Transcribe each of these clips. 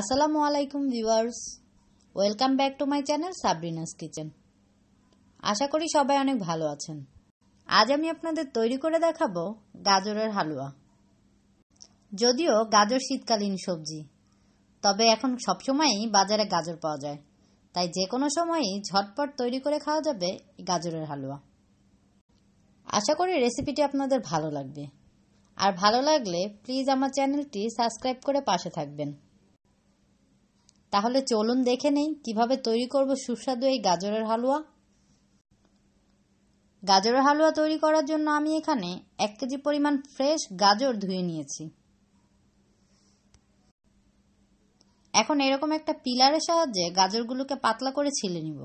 আসসালামু আলাইকুম viewers welcome back to my channel Sabrina's kitchen আশা করি সবাই অনেক ভালো আছেন আজ আমি আপনাদের তৈরি করে দেখাবো গাজরের হালুয়া যদিও গাজর শীতকালীন সবজি তবে এখন সবসময়ই বাজারে গাজর পাওয়া যায় তাই যে কোনো সময়ই ঝটপট তৈরি করে খাওয়া যাবে গাজরের হালুয়া আশা করি রেসিপিটি আপনাদের ভালো লাগবে আর ভালো লাগলে প্লিজ আমার চ্যানেলটি সাবস্ক্রাইব করে পাশে থাকবেন তাহলে চলুন দেখে নেই কিভাবে তৈরি করব সুস্বাদু এই গাজরের হালুয়া গাজরের হালুয়া তৈরি করার জন্য আমি এখানে এক কেজি পরিমাণ ফ্রেশ গাজর ধুয়ে নিয়েছি এখন এরকম একটা পিলারের সাহায্যে গাজরগুলোকে পাতলা করে ছিলে নিব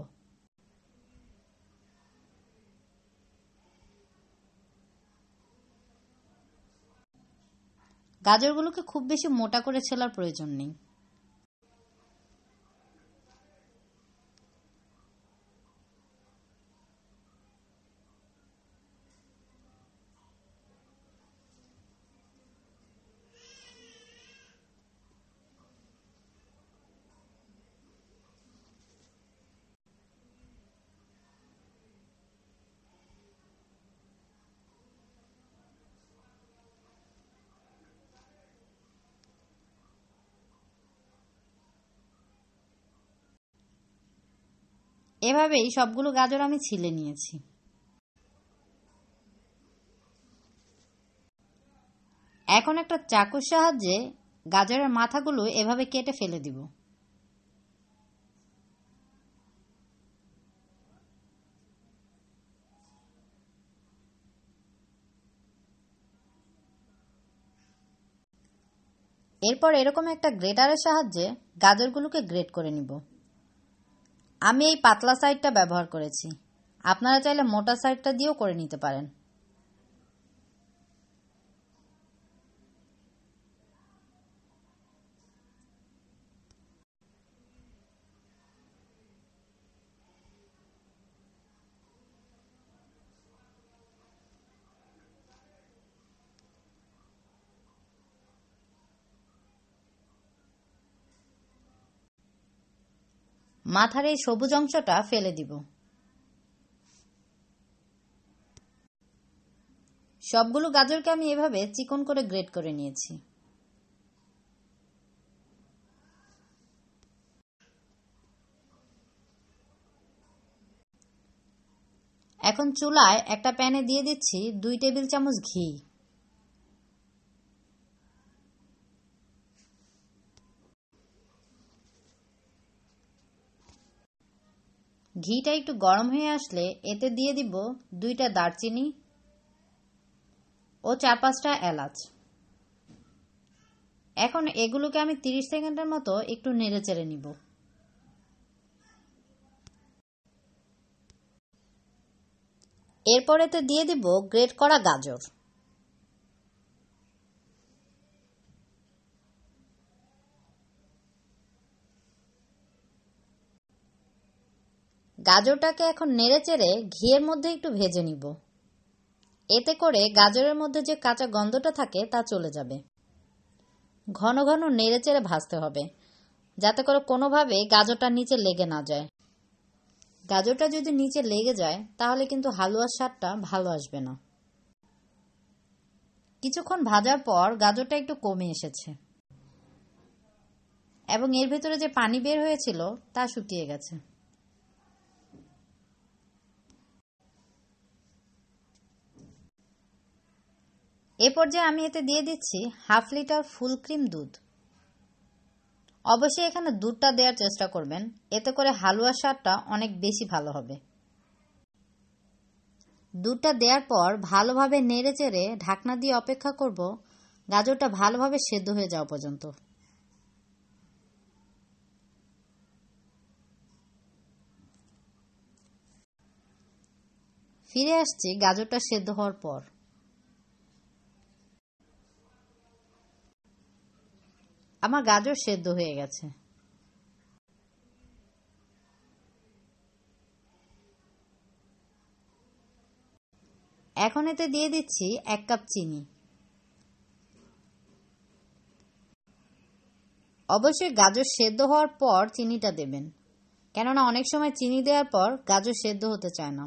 গাজরগুলোকে খুব বেশি মোটা করে ছেলার প্রয়োজন নেই এভাবেই সবগুলো গাজর আমি ছিলে নিয়েছি এখন একটা চাকুর সাহায্যে গাজরের মাথাগুলো এভাবে কেটে ফেলে দিব এরপর এরকম একটা গ্রেটারের সাহায্যে গাজরগুলোকে গ্রেট করে নিব আমি এই পাতলা সাইডটা ব্যবহার করেছি আপনারা চাইলে মোটা সাইডটা দিয়েও করে নিতে পারেন মাথার এই সবুজ অংশটা ফেলে দিব সবগুলো গাজরকে আমি এভাবে চিকন করে গ্রেড করে নিয়েছি এখন চুলায় একটা প্যানে দিয়ে দিচ্ছি দুই টেবিল চামচ ঘি ঘিটা একটু গরম হয়ে আসলে এতে দিয়ে দিব দুইটা দারচিনি ও চার পাঁচটা এলাচ এখন এগুলোকে আমি 30 সেকেন্ডের মতো একটু নেড়ে চেড়ে নিব এতে দিয়ে দিব গ্রেট করা গাজর গাজরটাকে এখন নেড়েচেড়ে ঘিয়ের মধ্যে একটু ভেজে নিব এতে করে গাজরের মধ্যে যে কাঁচা গন্ধটা থাকে তা চলে যাবে ঘন ঘন নেড়েচেড়ে ভাজতে হবে যাতে করে কোনোভাবে গাজরটা নিচে লেগে না যায় গাজরটা যদি নিচে লেগে যায় তাহলে কিন্তু হালুয়ার স্বাদটা ভালো আসবে না কিছুক্ষণ ভাজার পর গাজরটা একটু কমে এসেছে এবং এর ভেতরে যে পানি বের হয়েছিল তা শুকিয়ে গেছে এ পর্যায়ে আমি এতে দিয়ে দিচ্ছি হাফ লিটার ফুল ক্রিম দুধ অবশ্যই এখানে দুধটা দেওয়ার চেষ্টা করবেন এতে করে হালুয়া স্বাদটা অনেক বেশি ভালো হবে দুধটা দেওয়ার পর ভালোভাবে নেড়ে চেড়ে ঢাকনা দিয়ে অপেক্ষা করব গাজরটা ভালোভাবে সেদ্ধ হয়ে যাওয়া পর্যন্ত ফিরে আসছি গাজরটা সেদ্ধ হওয়ার পর আমার গাজর সেদ্ধ হয়ে গেছে এখন এতে দিয়ে দিচ্ছি এক কাপ চিনি অবশ্যই গাজর সেদ্ধ হওয়ার পর চিনিটা দেবেন কেননা অনেক সময় চিনি দেওয়ার পর গাজর সেদ্ধ হতে চায় না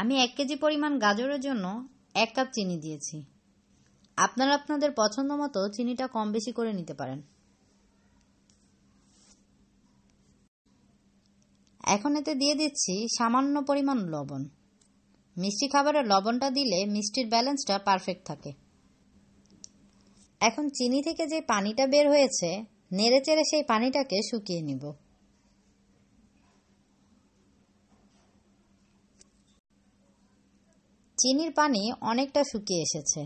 আমি এক কেজি পরিমাণ গাজরের জন্য এক কাপ চিনি দিয়েছি আপনারা আপনাদের পছন্দ মতো চিনিটা কম বেশি করে নিতে পারেন এখন এতে দিয়ে দিচ্ছি সামান্য পরিমাণ লবণ মিষ্টি খাবারে লবণটা দিলে মিষ্টির ব্যালেন্সটা পারফেক্ট থাকে এখন চিনি থেকে যে পানিটা বের হয়েছে নেড়ে চেড়ে সেই পানিটাকে শুকিয়ে নিব চিনির পানি অনেকটা শুকিয়ে এসেছে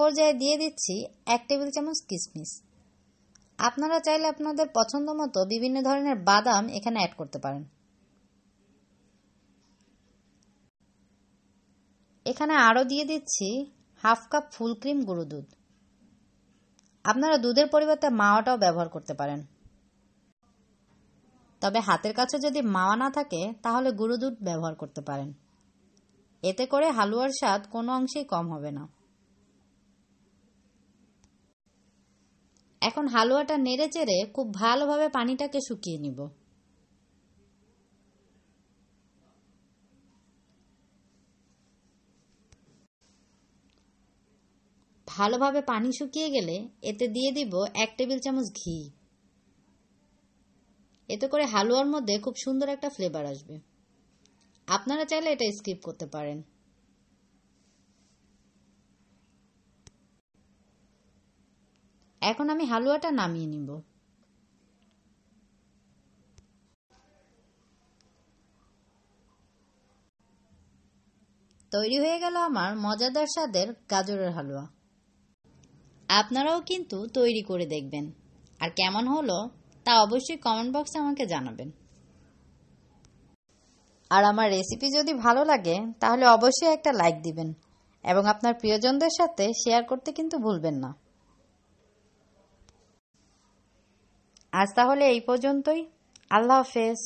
পর্যায়ে দিয়ে দিচ্ছি এক টেবিল চামচ কিশমিশ আপনারা চাইলে আপনাদের পছন্দ মতো বিভিন্ন ধরনের বাদাম এখানে অ্যাড করতে পারেন এখানে আরও দিয়ে দিচ্ছি হাফ কাপ ফুল ক্রিম গুঁড়ো দুধ আপনারা দুধের পরিবর্তে মাওয়াটাও ব্যবহার করতে পারেন তবে হাতের কাছে যদি মাওয়া না থাকে তাহলে গুঁড়ো দুধ ব্যবহার করতে পারেন এতে করে হালুয়ার স্বাদ কোনো অংশেই কম হবে না এখন হালুয়াটা নেড়ে চেড়ে খুব ভালোভাবে পানিটাকে শুকিয়ে নিব ভালোভাবে পানি শুকিয়ে গেলে এতে দিয়ে দিব এক টেবিল চামচ ঘি এতে করে হালুয়ার মধ্যে খুব সুন্দর একটা ফ্লেভার আসবে আপনারা চাইলে এটা স্কিপ করতে পারেন এখন আমি হালুয়াটা নামিয়ে নিব তৈরি হয়ে গেল আমার মজাদার স্বাদের গাজরের হালুয়া আপনারাও কিন্তু তৈরি করে দেখবেন আর কেমন হলো তা অবশ্যই কমেন্ট বক্সে আমাকে জানাবেন আর আমার রেসিপি যদি ভালো লাগে তাহলে অবশ্যই একটা লাইক দিবেন এবং আপনার প্রিয়জনদের সাথে শেয়ার করতে কিন্তু ভুলবেন না আজ তাহলে এই পর্যন্তই আল্লাহ হাফেজ